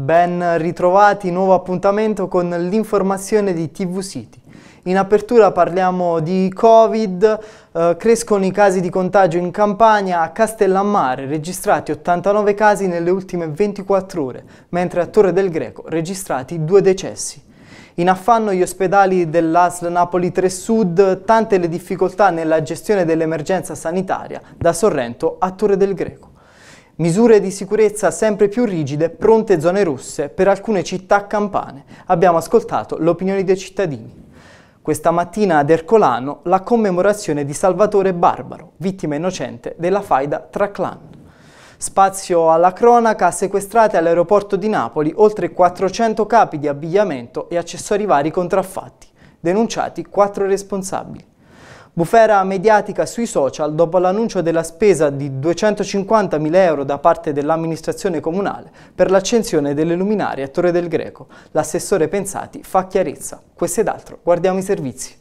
Ben ritrovati, nuovo appuntamento con l'informazione di TV City. In apertura parliamo di Covid, eh, crescono i casi di contagio in Campania, a Castellammare registrati 89 casi nelle ultime 24 ore, mentre a Torre del Greco registrati due decessi. In affanno gli ospedali dell'ASL Napoli 3 Sud, tante le difficoltà nella gestione dell'emergenza sanitaria da Sorrento a Torre del Greco. Misure di sicurezza sempre più rigide, pronte zone rosse per alcune città campane. Abbiamo ascoltato l'opinione dei cittadini. Questa mattina ad Ercolano la commemorazione di Salvatore Barbaro, vittima innocente della faida tra clan. Spazio alla cronaca, sequestrate all'aeroporto di Napoli oltre 400 capi di abbigliamento e accessori vari contraffatti, denunciati quattro responsabili. Bufera mediatica sui social dopo l'annuncio della spesa di 250.000 euro da parte dell'amministrazione comunale per l'accensione delle luminarie a Torre del Greco. L'assessore Pensati fa chiarezza. Questo ed altro. Guardiamo i servizi.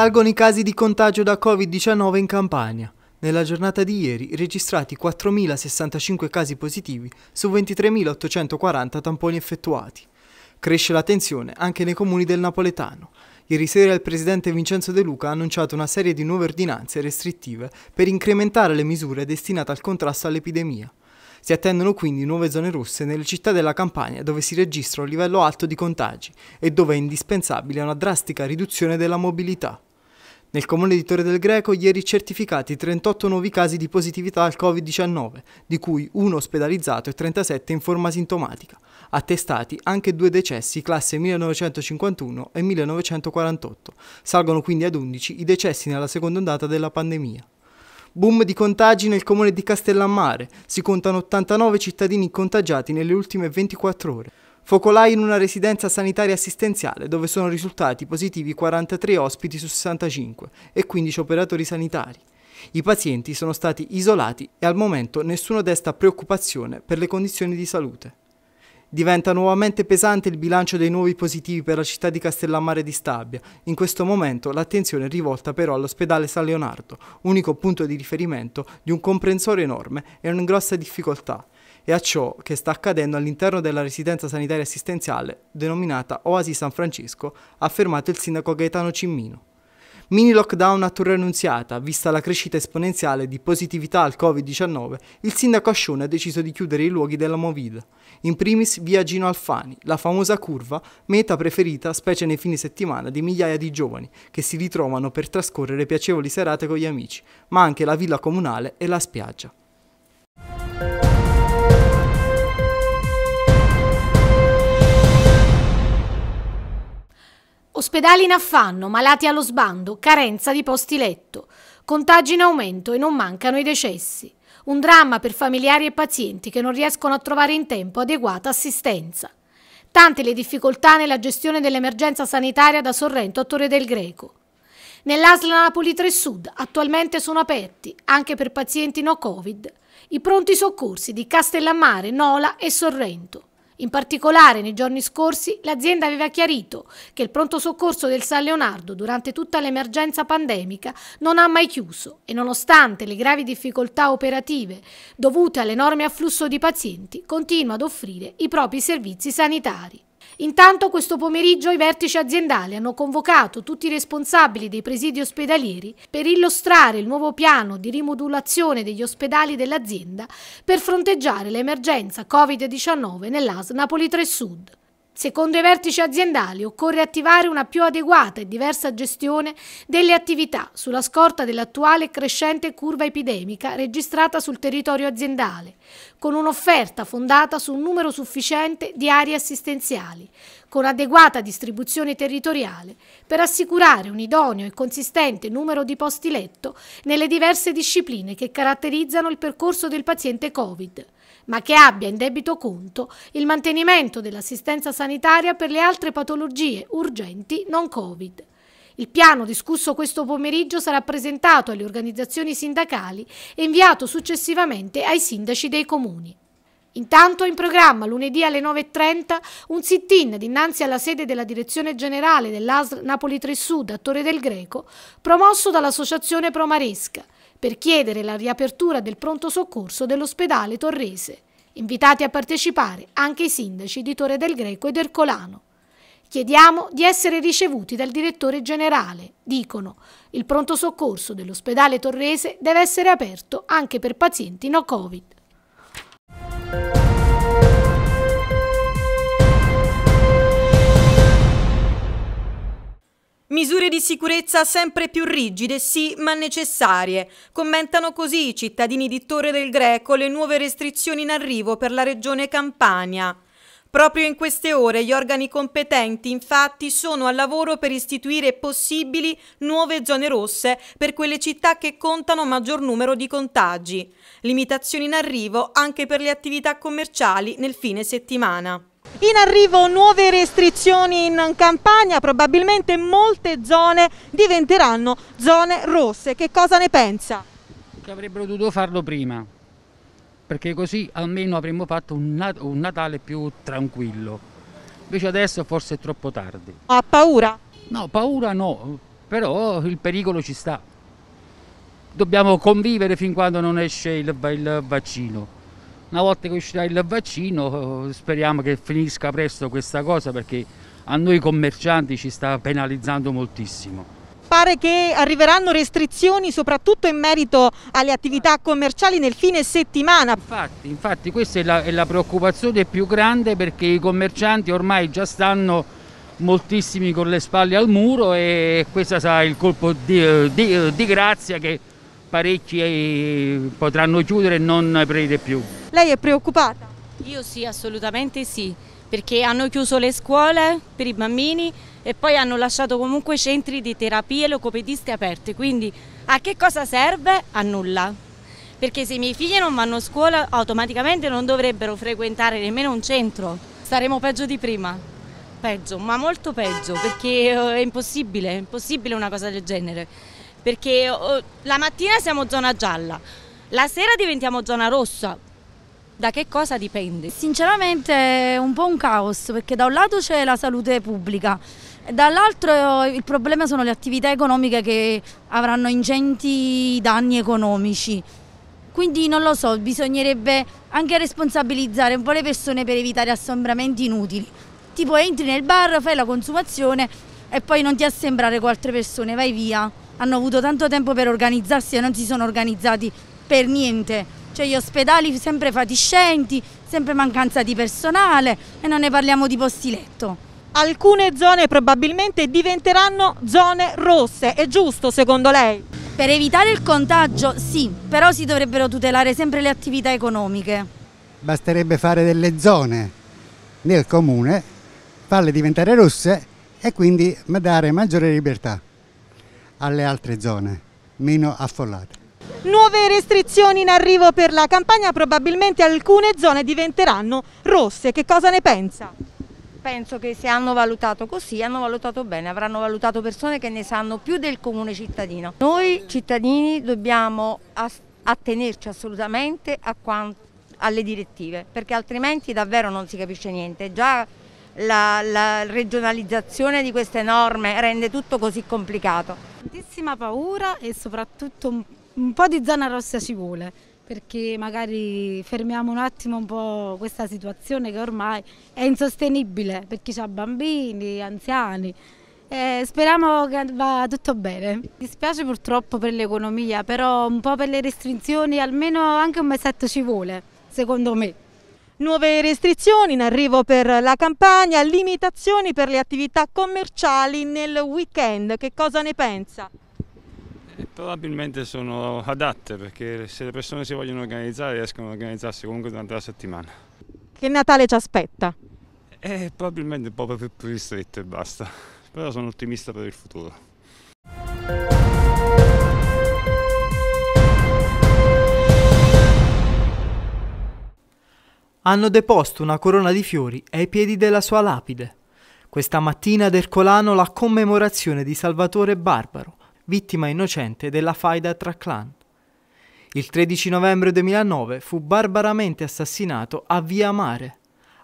Salgono i casi di contagio da Covid-19 in Campania. Nella giornata di ieri registrati 4.065 casi positivi su 23.840 tamponi effettuati. Cresce la tensione anche nei comuni del napoletano. Ieri sera il presidente Vincenzo De Luca ha annunciato una serie di nuove ordinanze restrittive per incrementare le misure destinate al contrasto all'epidemia. Si attendono quindi nuove zone rosse nelle città della Campania dove si registra un livello alto di contagi e dove è indispensabile una drastica riduzione della mobilità. Nel comune di Torre del Greco ieri certificati 38 nuovi casi di positività al Covid-19, di cui uno ospedalizzato e 37 in forma sintomatica. Attestati anche due decessi classe 1951 e 1948. Salgono quindi ad 11 i decessi nella seconda ondata della pandemia. Boom di contagi nel comune di Castellammare. Si contano 89 cittadini contagiati nelle ultime 24 ore. Focolai in una residenza sanitaria assistenziale dove sono risultati positivi 43 ospiti su 65 e 15 operatori sanitari. I pazienti sono stati isolati e al momento nessuno desta preoccupazione per le condizioni di salute. Diventa nuovamente pesante il bilancio dei nuovi positivi per la città di Castellammare di Stabia. In questo momento l'attenzione è rivolta però all'ospedale San Leonardo, unico punto di riferimento di un comprensore enorme e in grossa difficoltà, e a ciò che sta accadendo all'interno della residenza sanitaria assistenziale denominata Oasi San Francisco, ha affermato il sindaco Gaetano Cimmino. Mini lockdown a Torre Annunziata, vista la crescita esponenziale di positività al Covid-19, il sindaco Ascione ha deciso di chiudere i luoghi della Movida. In primis via Gino Alfani, la famosa curva, meta preferita specie nei fine settimana di migliaia di giovani che si ritrovano per trascorrere piacevoli serate con gli amici, ma anche la villa comunale e la spiaggia. Ospedali in affanno, malati allo sbando, carenza di posti letto, contagi in aumento e non mancano i decessi. Un dramma per familiari e pazienti che non riescono a trovare in tempo adeguata assistenza. Tante le difficoltà nella gestione dell'emergenza sanitaria da Sorrento a Torre del Greco. Nell'Asla Napoli 3 Sud attualmente sono aperti, anche per pazienti no Covid, i pronti soccorsi di Castellammare, Nola e Sorrento. In particolare, nei giorni scorsi, l'azienda aveva chiarito che il pronto soccorso del San Leonardo durante tutta l'emergenza pandemica non ha mai chiuso e nonostante le gravi difficoltà operative dovute all'enorme afflusso di pazienti, continua ad offrire i propri servizi sanitari. Intanto questo pomeriggio i vertici aziendali hanno convocato tutti i responsabili dei presidi ospedalieri per illustrare il nuovo piano di rimodulazione degli ospedali dell'azienda per fronteggiare l'emergenza Covid-19 nell'AS Napoli 3 Sud. Secondo i vertici aziendali occorre attivare una più adeguata e diversa gestione delle attività sulla scorta dell'attuale crescente curva epidemica registrata sul territorio aziendale, con un'offerta fondata su un numero sufficiente di aree assistenziali, con adeguata distribuzione territoriale per assicurare un idoneo e consistente numero di posti letto nelle diverse discipline che caratterizzano il percorso del paziente Covid, ma che abbia in debito conto il mantenimento dell'assistenza sanitaria per le altre patologie urgenti non Covid. Il piano discusso questo pomeriggio sarà presentato alle organizzazioni sindacali e inviato successivamente ai sindaci dei comuni. Intanto in programma lunedì alle 9.30 un sit-in dinanzi alla sede della direzione generale dell'ASR Napoli 3 Sud a Torre del Greco, promosso dall'associazione Promaresca, per chiedere la riapertura del pronto soccorso dell'ospedale torrese. Invitati a partecipare anche i sindaci di Torre del Greco ed Ercolano. Chiediamo di essere ricevuti dal direttore generale. Dicono, il pronto soccorso dell'ospedale torrese deve essere aperto anche per pazienti no Covid. Misure di sicurezza sempre più rigide, sì, ma necessarie. Commentano così i cittadini di Torre del Greco le nuove restrizioni in arrivo per la regione Campania. Proprio in queste ore gli organi competenti infatti sono al lavoro per istituire possibili nuove zone rosse per quelle città che contano maggior numero di contagi. Limitazioni in arrivo anche per le attività commerciali nel fine settimana. In arrivo nuove restrizioni in Campania, probabilmente molte zone diventeranno zone rosse. Che cosa ne pensa? Che avrebbero dovuto farlo prima, perché così almeno avremmo fatto un, nat un Natale più tranquillo. Invece adesso forse è troppo tardi. Ha paura? No, paura no, però il pericolo ci sta. Dobbiamo convivere fin quando non esce il, il vaccino. Una volta che uscirà il vaccino speriamo che finisca presto questa cosa perché a noi commercianti ci sta penalizzando moltissimo pare che arriveranno restrizioni soprattutto in merito alle attività commerciali nel fine settimana. Infatti, infatti questa è la, è la, preoccupazione più grande perché i commercianti ormai già stanno moltissimi con le spalle al muro e questo sarà il colpo di, di, di grazia che parecchi eh, potranno chiudere e non aprire più. Lei è preoccupata? Io sì, assolutamente sì, perché hanno chiuso le scuole per i bambini e poi hanno lasciato comunque centri di terapie e locopedisti aperti, quindi a che cosa serve? A nulla. Perché se i miei figli non vanno a scuola automaticamente non dovrebbero frequentare nemmeno un centro, Staremo peggio di prima. Peggio, ma molto peggio, perché eh, è impossibile, è impossibile una cosa del genere perché oh, la mattina siamo zona gialla, la sera diventiamo zona rossa. Da che cosa dipende? Sinceramente è un po' un caos perché da un lato c'è la salute pubblica, dall'altro il problema sono le attività economiche che avranno ingenti danni economici. Quindi non lo so, bisognerebbe anche responsabilizzare un po' le persone per evitare assombramenti inutili. Tipo entri nel bar, fai la consumazione e poi non ti assembrare con altre persone, vai via hanno avuto tanto tempo per organizzarsi e non si sono organizzati per niente. Cioè gli ospedali sempre fatiscenti, sempre mancanza di personale e non ne parliamo di posti letto. Alcune zone probabilmente diventeranno zone rosse, è giusto secondo lei? Per evitare il contagio sì, però si dovrebbero tutelare sempre le attività economiche. Basterebbe fare delle zone nel comune, farle diventare rosse e quindi dare maggiore libertà alle altre zone meno affollate. Nuove restrizioni in arrivo per la campagna, probabilmente alcune zone diventeranno rosse. Che cosa ne pensa? Penso che se hanno valutato così, hanno valutato bene, avranno valutato persone che ne sanno più del comune cittadino. Noi cittadini dobbiamo attenerci assolutamente alle direttive, perché altrimenti davvero non si capisce niente. Già la, la regionalizzazione di queste norme rende tutto così complicato. Tantissima paura e soprattutto un, un po' di zona rossa ci vuole perché magari fermiamo un attimo un po' questa situazione che ormai è insostenibile per chi ha bambini, anziani. Eh, speriamo che va tutto bene. Mi dispiace purtroppo per l'economia, però un po' per le restrizioni almeno anche un mesetto ci vuole, secondo me. Nuove restrizioni in arrivo per la campagna, limitazioni per le attività commerciali nel weekend. Che cosa ne pensa? Eh, probabilmente sono adatte perché se le persone si vogliono organizzare riescono a organizzarsi comunque durante la settimana. Che Natale ci aspetta? Eh, probabilmente un po' più ristretto e basta, però sono ottimista per il futuro. hanno deposto una corona di fiori ai piedi della sua lapide. Questa mattina ad Ercolano la commemorazione di Salvatore Barbaro, vittima innocente della faida tra clan. Il 13 novembre 2009 fu barbaramente assassinato a Via Mare.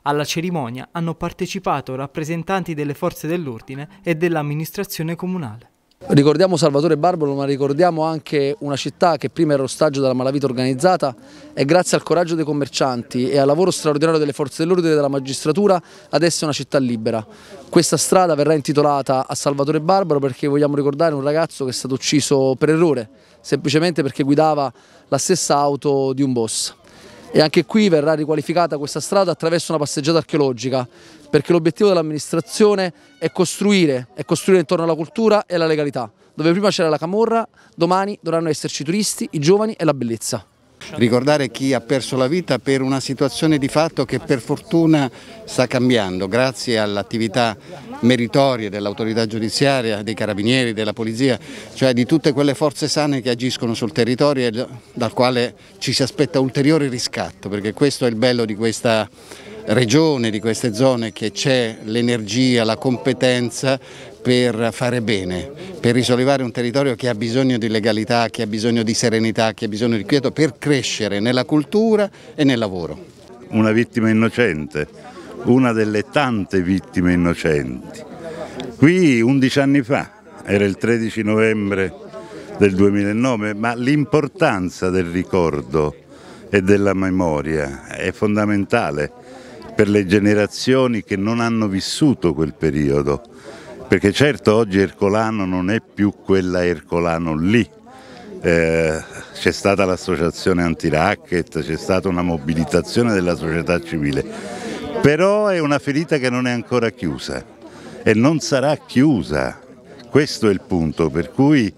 Alla cerimonia hanno partecipato rappresentanti delle forze dell'ordine e dell'amministrazione comunale. Ricordiamo Salvatore Barbaro ma ricordiamo anche una città che prima era ostaggio della malavita organizzata e grazie al coraggio dei commercianti e al lavoro straordinario delle forze dell'ordine e della magistratura adesso è una città libera. Questa strada verrà intitolata a Salvatore Barbaro perché vogliamo ricordare un ragazzo che è stato ucciso per errore, semplicemente perché guidava la stessa auto di un boss e anche qui verrà riqualificata questa strada attraverso una passeggiata archeologica perché l'obiettivo dell'amministrazione è costruire, è costruire intorno alla cultura e alla legalità. Dove prima c'era la camorra, domani dovranno esserci i turisti, i giovani e la bellezza. Ricordare chi ha perso la vita per una situazione di fatto che per fortuna sta cambiando grazie all'attività meritoria dell'autorità giudiziaria, dei carabinieri, della polizia, cioè di tutte quelle forze sane che agiscono sul territorio e dal quale ci si aspetta ulteriore riscatto perché questo è il bello di questa regione, di queste zone che c'è l'energia, la competenza per fare bene, per risollevare un territorio che ha bisogno di legalità, che ha bisogno di serenità, che ha bisogno di quieto per crescere nella cultura e nel lavoro. Una vittima innocente, una delle tante vittime innocenti. Qui 11 anni fa, era il 13 novembre del 2009, ma l'importanza del ricordo e della memoria è fondamentale per le generazioni che non hanno vissuto quel periodo, perché certo oggi Ercolano non è più quella Ercolano lì, eh, c'è stata l'associazione anti-racket, c'è stata una mobilitazione della società civile, però è una ferita che non è ancora chiusa e non sarà chiusa, questo è il punto per cui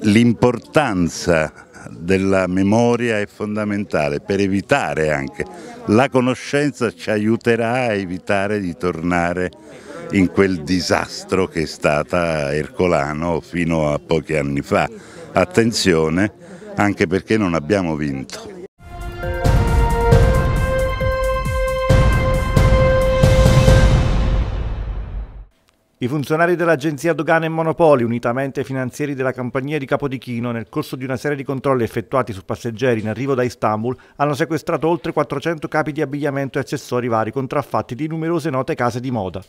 l'importanza della memoria è fondamentale per evitare anche. La conoscenza ci aiuterà a evitare di tornare in quel disastro che è stata Ercolano fino a pochi anni fa. Attenzione, anche perché non abbiamo vinto. I funzionari dell'Agenzia Dogane e Monopoli, unitamente ai finanzieri della compagnia di Capodichino, nel corso di una serie di controlli effettuati su passeggeri in arrivo da Istanbul, hanno sequestrato oltre 400 capi di abbigliamento e accessori vari contraffatti di numerose note case di moda.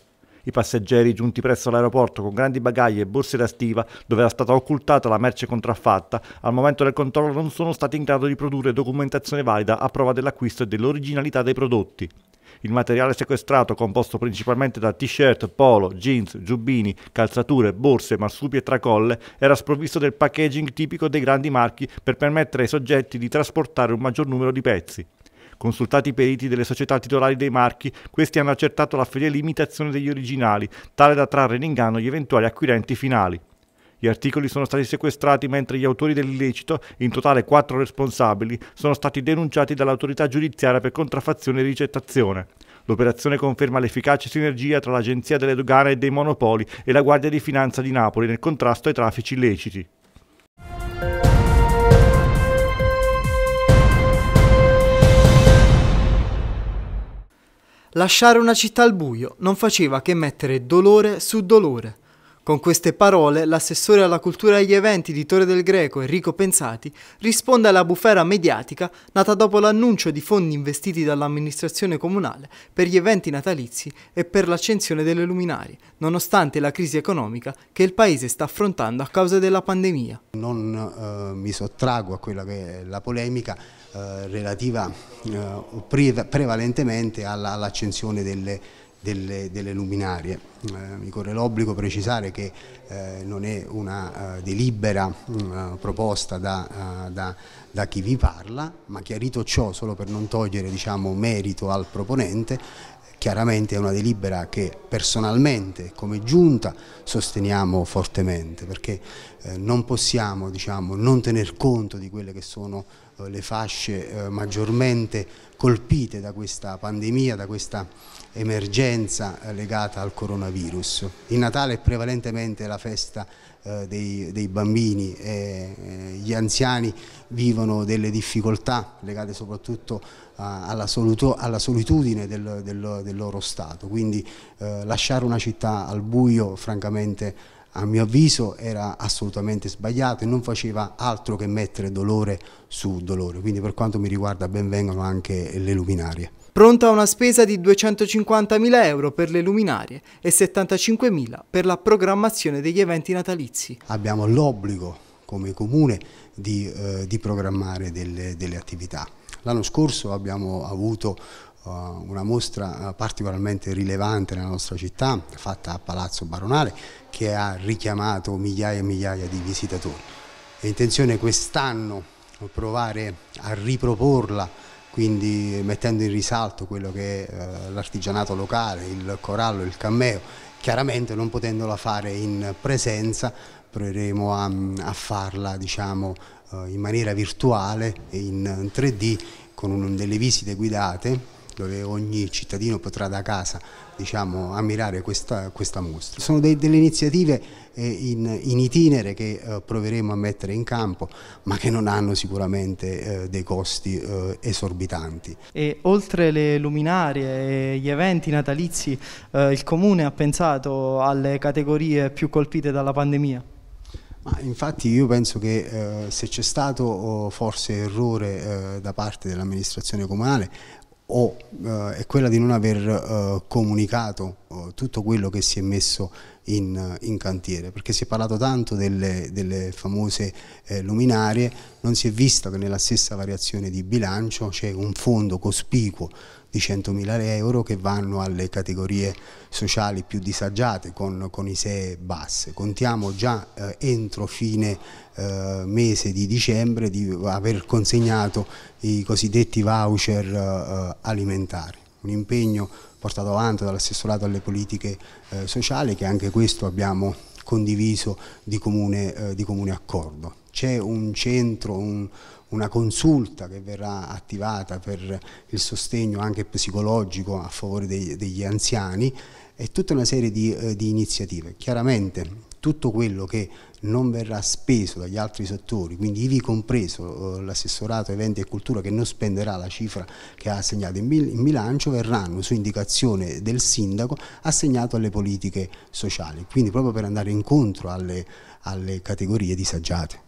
I passeggeri giunti presso l'aeroporto con grandi bagagli e borse da stiva, dove era stata occultata la merce contraffatta, al momento del controllo non sono stati in grado di produrre documentazione valida a prova dell'acquisto e dell'originalità dei prodotti. Il materiale sequestrato, composto principalmente da t-shirt, polo, jeans, giubbini, calzature, borse, marsupi e tracolle, era sprovvisto del packaging tipico dei grandi marchi per permettere ai soggetti di trasportare un maggior numero di pezzi. Consultati i periti delle società titolari dei marchi, questi hanno accertato la fedele imitazione degli originali, tale da trarre in inganno gli eventuali acquirenti finali. Gli articoli sono stati sequestrati mentre gli autori dell'illecito, in totale quattro responsabili, sono stati denunciati dall'autorità giudiziaria per contraffazione e ricettazione. L'operazione conferma l'efficace sinergia tra l'Agenzia delle Dogane e dei Monopoli e la Guardia di Finanza di Napoli nel contrasto ai traffici illeciti. Lasciare una città al buio non faceva che mettere dolore su dolore. Con queste parole l'assessore alla cultura e agli eventi di Torre del Greco Enrico Pensati risponde alla bufera mediatica nata dopo l'annuncio di fondi investiti dall'amministrazione comunale per gli eventi natalizi e per l'accensione delle luminarie, nonostante la crisi economica che il Paese sta affrontando a causa della pandemia. Non eh, mi sottrago a quella che è la polemica eh, relativa eh, prevalentemente all'accensione delle luminarie delle, delle luminarie. Eh, mi corre l'obbligo precisare che eh, non è una eh, delibera mm, proposta da, da, da, chi vi parla, ma chiarito ciò solo per non togliere diciamo, merito al proponente, chiaramente è una delibera che personalmente come giunta sosteniamo fortemente perché non possiamo diciamo, non tener conto di quelle che sono eh, le fasce eh, maggiormente colpite da questa pandemia, da questa emergenza eh, legata al coronavirus. Il Natale è prevalentemente la festa dei, dei bambini e gli anziani vivono delle difficoltà legate soprattutto alla, solitudine del, del, del loro stato, quindi lasciare una città al buio francamente a mio avviso era assolutamente sbagliato e non faceva altro che mettere dolore su dolore, quindi per quanto mi riguarda benvengono anche le luminarie. Pronta una spesa di 250.000 euro per le luminarie e 75.000 per la programmazione degli eventi natalizi. Abbiamo l'obbligo come comune di, eh, di programmare delle, delle attività. L'anno scorso abbiamo avuto eh, una mostra eh, particolarmente rilevante nella nostra città, fatta a Palazzo Baronale, che ha richiamato migliaia e migliaia di visitatori. È intenzione quest'anno provare a riproporla, quindi mettendo in risalto quello che è eh, l'artigianato locale, il corallo, il cammeo, chiaramente non potendola fare in presenza, proveremo a, a farla diciamo, in maniera virtuale, in 3D, con delle visite guidate dove ogni cittadino potrà da casa diciamo, ammirare questa, questa, mostra. Sono dei, delle iniziative eh, in, in, itinere che eh, proveremo a mettere in campo ma che non hanno sicuramente eh, dei costi esorbitanti. E oltre le luminarie e gli eventi natalizi il Comune ha pensato alle categorie più colpite dalla pandemia? infatti io penso che eh, se c'è stato oh, forse errore eh, da parte dell'amministrazione comunale o eh, è quella di non aver eh, comunicato eh, tutto quello che si è messo in, in cantiere, perché si è parlato tanto delle, delle famose eh, luminarie, non si è visto che nella stessa variazione di bilancio c'è un fondo cospicuo di 100.000 euro che vanno alle categorie sociali più disagiate con, con ISEE basse. Contiamo già eh, entro fine eh, mese di dicembre di aver consegnato i cosiddetti voucher eh, alimentari, un impegno portato avanti dall'assessorato alle politiche eh, sociali che anche questo abbiamo condiviso di comune, eh, di comune accordo. C'è un centro, un, una consulta che verrà attivata per il sostegno anche psicologico a favore dei, degli anziani e tutta una serie di, eh, di iniziative. Chiaramente tutto quello che non verrà speso dagli altri settori, quindi ivi compreso eh, l'assessorato eventi e cultura che non spenderà la cifra che ha assegnato in bilancio, verranno su indicazione del sindaco assegnato alle politiche sociali, quindi proprio per andare incontro alle, alle categorie disagiate.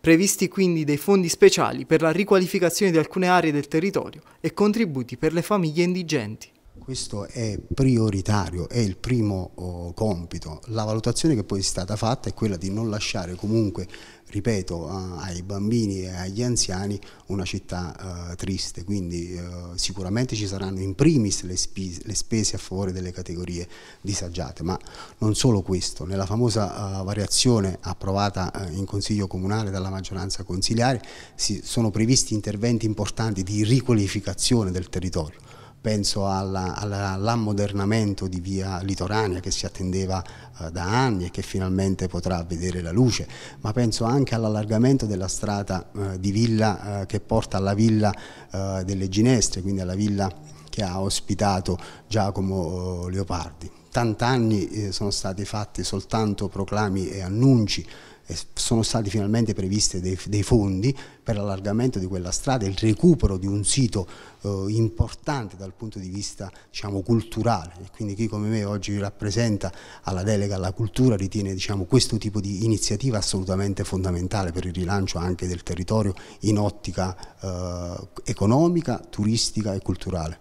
Previsti quindi dei fondi speciali per la riqualificazione di alcune aree del territorio e contributi per le famiglie indigenti. Questo è prioritario, è il primo oh, compito. La valutazione che poi è stata fatta è quella di non lasciare comunque, ripeto, ai bambini e agli anziani una città eh, triste, quindi eh, sicuramente ci saranno in primis le, le, spese a favore delle categorie disagiate, ma non solo questo, nella famosa eh, variazione approvata eh, in Consiglio Comunale dalla maggioranza consiliare si, sono previsti interventi importanti di riqualificazione del territorio penso all'ammodernamento di via Litoranea che si attendeva eh, da anni e che finalmente potrà vedere la luce, ma penso anche all'allargamento della strada eh, di villa eh, che porta alla villa delle Ginestre, quindi alla villa che ha ospitato Giacomo Leopardi. Tant'anni sono stati fatti soltanto proclami e annunci sono stati finalmente previsti dei, dei, fondi per l'allargamento di quella strada, il recupero di un sito eh, importante dal punto di vista diciamo, culturale e quindi chi come me oggi rappresenta alla delega alla cultura ritiene diciamo, questo tipo di iniziativa assolutamente fondamentale per il rilancio anche del territorio in ottica eh, economica, turistica e culturale.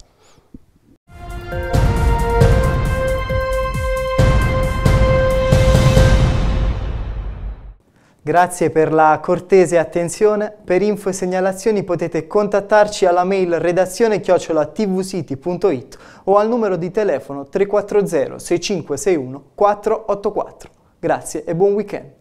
Grazie per la cortese attenzione. Per info e segnalazioni potete contattarci alla mail redazione tvcity.it o al numero di telefono 340 6561 484. Grazie e buon weekend.